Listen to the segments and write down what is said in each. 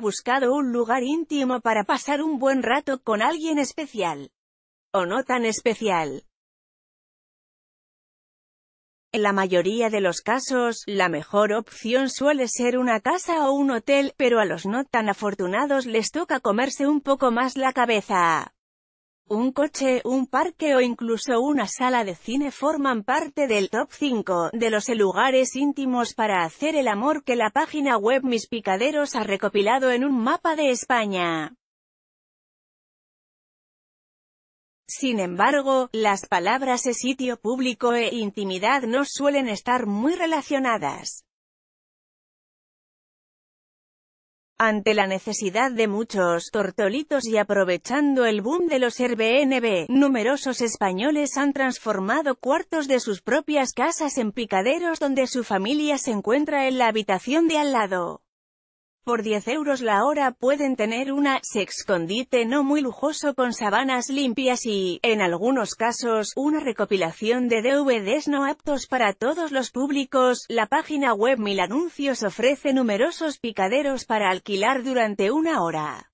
buscado un lugar íntimo para pasar un buen rato con alguien especial. O no tan especial. En la mayoría de los casos, la mejor opción suele ser una casa o un hotel, pero a los no tan afortunados les toca comerse un poco más la cabeza. Un coche, un parque o incluso una sala de cine forman parte del top 5 de los lugares íntimos para hacer el amor que la página web Mis Picaderos ha recopilado en un mapa de España. Sin embargo, las palabras sitio público e intimidad no suelen estar muy relacionadas. Ante la necesidad de muchos tortolitos y aprovechando el boom de los Airbnb, numerosos españoles han transformado cuartos de sus propias casas en picaderos donde su familia se encuentra en la habitación de al lado por 10 euros la hora pueden tener una sexcondite escondite no muy lujoso con sabanas limpias y, en algunos casos, una recopilación de DVDs no aptos para todos los públicos. La página web Mil Anuncios ofrece numerosos picaderos para alquilar durante una hora.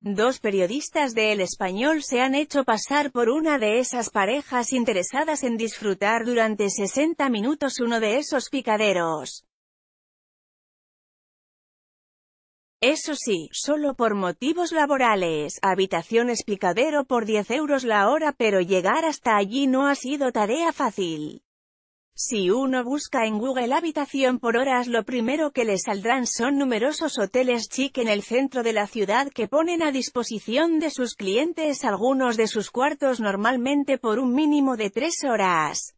Dos periodistas de El Español se han hecho pasar por una de esas parejas interesadas en disfrutar durante 60 minutos uno de esos picaderos. Eso sí, solo por motivos laborales, habitaciones picadero por 10 euros la hora pero llegar hasta allí no ha sido tarea fácil. Si uno busca en Google habitación por horas lo primero que le saldrán son numerosos hoteles chic en el centro de la ciudad que ponen a disposición de sus clientes algunos de sus cuartos normalmente por un mínimo de 3 horas.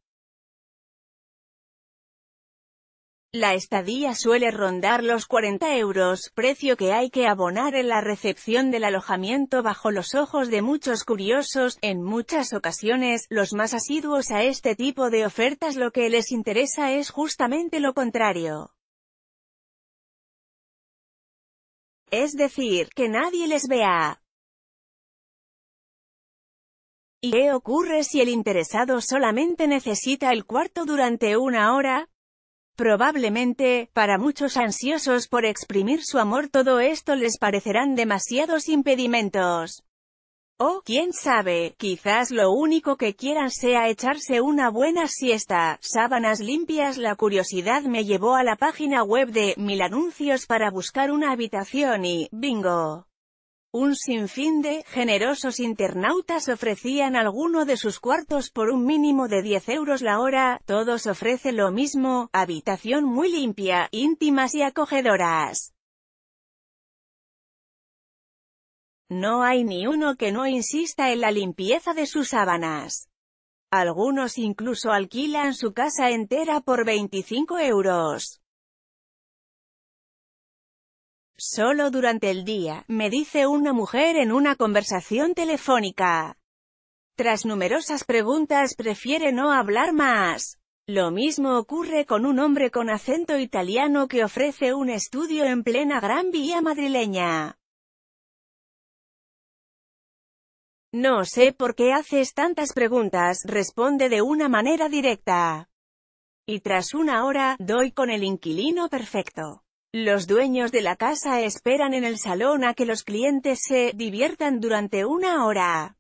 La estadía suele rondar los 40 euros, precio que hay que abonar en la recepción del alojamiento bajo los ojos de muchos curiosos, en muchas ocasiones, los más asiduos a este tipo de ofertas lo que les interesa es justamente lo contrario. Es decir, que nadie les vea. ¿Y qué ocurre si el interesado solamente necesita el cuarto durante una hora? Probablemente, para muchos ansiosos por exprimir su amor todo esto les parecerán demasiados impedimentos. O, quién sabe, quizás lo único que quieran sea echarse una buena siesta, sábanas limpias. La curiosidad me llevó a la página web de Mil Anuncios para buscar una habitación y, bingo. Un sinfín de generosos internautas ofrecían alguno de sus cuartos por un mínimo de 10 euros la hora, todos ofrecen lo mismo, habitación muy limpia, íntimas y acogedoras. No hay ni uno que no insista en la limpieza de sus sábanas. Algunos incluso alquilan su casa entera por 25 euros. Solo durante el día, me dice una mujer en una conversación telefónica. Tras numerosas preguntas prefiere no hablar más. Lo mismo ocurre con un hombre con acento italiano que ofrece un estudio en plena Gran Vía madrileña. No sé por qué haces tantas preguntas, responde de una manera directa. Y tras una hora, doy con el inquilino perfecto. Los dueños de la casa esperan en el salón a que los clientes se diviertan durante una hora.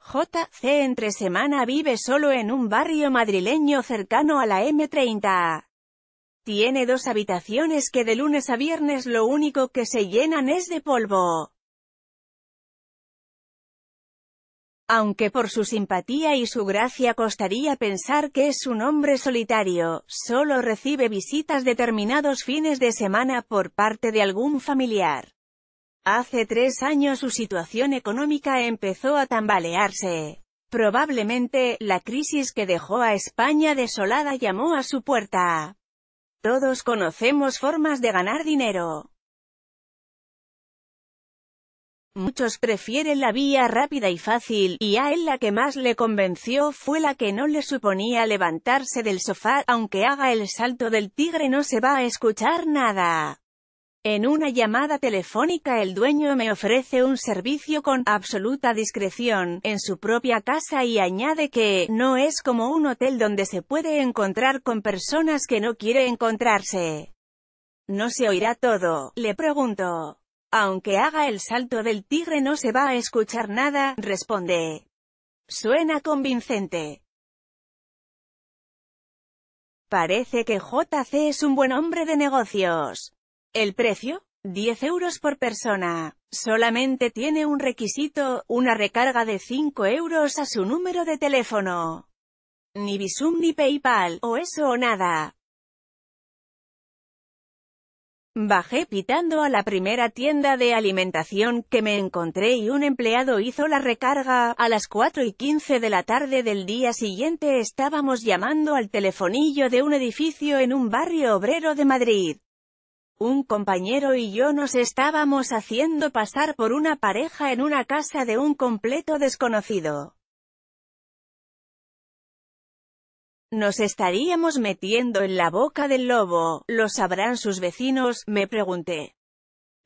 JC entre semana vive solo en un barrio madrileño cercano a la M30. Tiene dos habitaciones que de lunes a viernes lo único que se llenan es de polvo. Aunque por su simpatía y su gracia costaría pensar que es un hombre solitario, solo recibe visitas determinados fines de semana por parte de algún familiar. Hace tres años su situación económica empezó a tambalearse. Probablemente, la crisis que dejó a España desolada llamó a su puerta. Todos conocemos formas de ganar dinero. Muchos prefieren la vía rápida y fácil, y a él la que más le convenció fue la que no le suponía levantarse del sofá, aunque haga el salto del tigre no se va a escuchar nada. En una llamada telefónica el dueño me ofrece un servicio con absoluta discreción en su propia casa y añade que no es como un hotel donde se puede encontrar con personas que no quiere encontrarse. ¿No se oirá todo? Le pregunto. Aunque haga el salto del tigre no se va a escuchar nada, responde. Suena convincente. Parece que JC es un buen hombre de negocios. ¿El precio? 10 euros por persona. Solamente tiene un requisito, una recarga de 5 euros a su número de teléfono. Ni Visum ni Paypal, o eso o nada. Bajé pitando a la primera tienda de alimentación que me encontré y un empleado hizo la recarga. A las 4 y 15 de la tarde del día siguiente estábamos llamando al telefonillo de un edificio en un barrio obrero de Madrid. Un compañero y yo nos estábamos haciendo pasar por una pareja en una casa de un completo desconocido. Nos estaríamos metiendo en la boca del lobo, lo sabrán sus vecinos, me pregunté.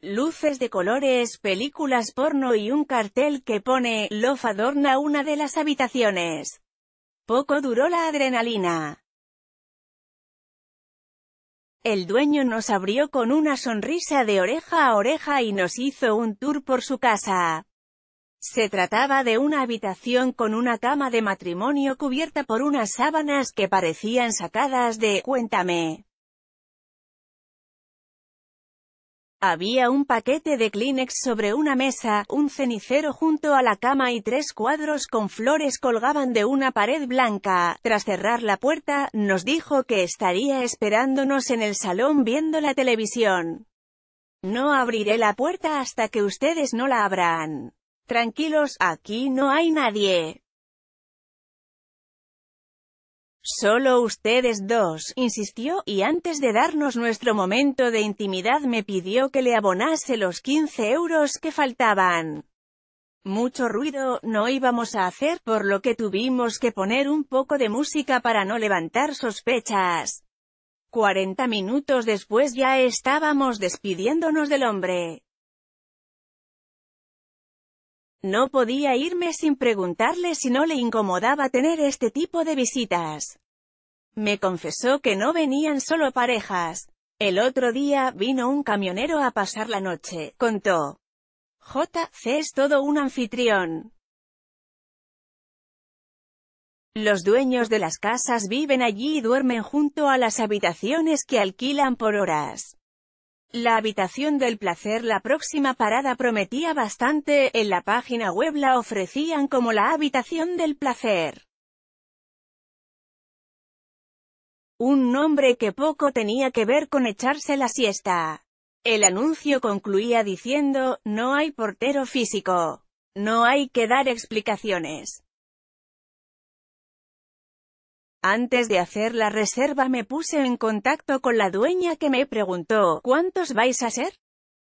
Luces de colores, películas porno y un cartel que pone, Lof adorna una de las habitaciones. Poco duró la adrenalina. El dueño nos abrió con una sonrisa de oreja a oreja y nos hizo un tour por su casa, se trataba de una habitación con una cama de matrimonio cubierta por unas sábanas que parecían sacadas de «Cuéntame». Había un paquete de Kleenex sobre una mesa, un cenicero junto a la cama y tres cuadros con flores colgaban de una pared blanca. Tras cerrar la puerta, nos dijo que estaría esperándonos en el salón viendo la televisión. No abriré la puerta hasta que ustedes no la abran. Tranquilos, aquí no hay nadie. Solo ustedes dos, insistió, y antes de darnos nuestro momento de intimidad me pidió que le abonase los 15 euros que faltaban. Mucho ruido no íbamos a hacer, por lo que tuvimos que poner un poco de música para no levantar sospechas. 40 minutos después ya estábamos despidiéndonos del hombre. No podía irme sin preguntarle si no le incomodaba tener este tipo de visitas. Me confesó que no venían solo parejas. El otro día, vino un camionero a pasar la noche, contó. JC es todo un anfitrión. Los dueños de las casas viven allí y duermen junto a las habitaciones que alquilan por horas. La habitación del placer La próxima parada prometía bastante, en la página web la ofrecían como la habitación del placer. Un nombre que poco tenía que ver con echarse la siesta. El anuncio concluía diciendo, no hay portero físico. No hay que dar explicaciones. Antes de hacer la reserva me puse en contacto con la dueña que me preguntó, ¿cuántos vais a ser?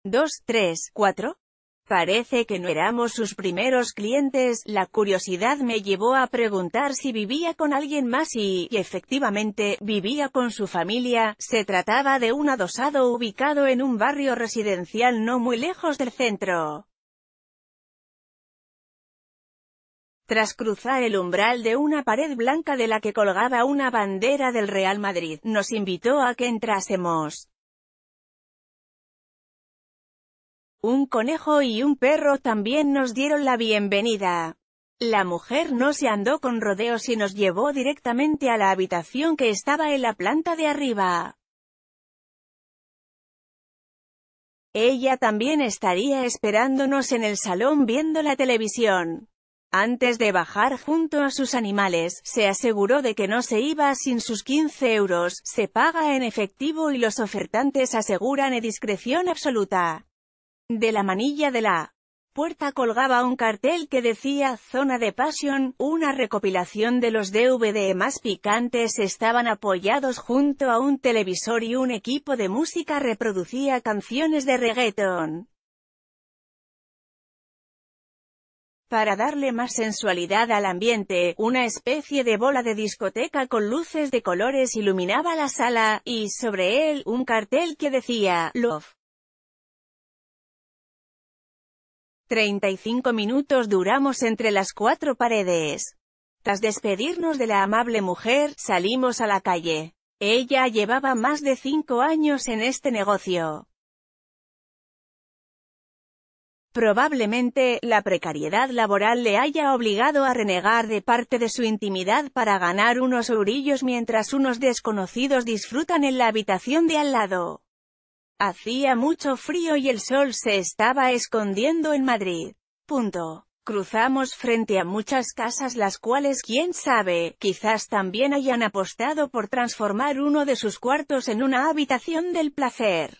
¿Dos, tres, cuatro? Parece que no éramos sus primeros clientes, la curiosidad me llevó a preguntar si vivía con alguien más y, y, efectivamente, vivía con su familia, se trataba de un adosado ubicado en un barrio residencial no muy lejos del centro. Tras cruzar el umbral de una pared blanca de la que colgaba una bandera del Real Madrid, nos invitó a que entrásemos. Un conejo y un perro también nos dieron la bienvenida. La mujer no se andó con rodeos y nos llevó directamente a la habitación que estaba en la planta de arriba. Ella también estaría esperándonos en el salón viendo la televisión. Antes de bajar junto a sus animales, se aseguró de que no se iba sin sus 15 euros, se paga en efectivo y los ofertantes aseguran e discreción absoluta. De la manilla de la puerta colgaba un cartel que decía Zona de Passion, una recopilación de los DVD más picantes estaban apoyados junto a un televisor y un equipo de música reproducía canciones de reggaeton. Para darle más sensualidad al ambiente, una especie de bola de discoteca con luces de colores iluminaba la sala, y sobre él, un cartel que decía, Love. 35 minutos duramos entre las cuatro paredes. Tras despedirnos de la amable mujer, salimos a la calle. Ella llevaba más de cinco años en este negocio. Probablemente, la precariedad laboral le haya obligado a renegar de parte de su intimidad para ganar unos eurillos mientras unos desconocidos disfrutan en la habitación de al lado. Hacía mucho frío y el sol se estaba escondiendo en Madrid. Punto. Cruzamos frente a muchas casas las cuales quién sabe, quizás también hayan apostado por transformar uno de sus cuartos en una habitación del placer.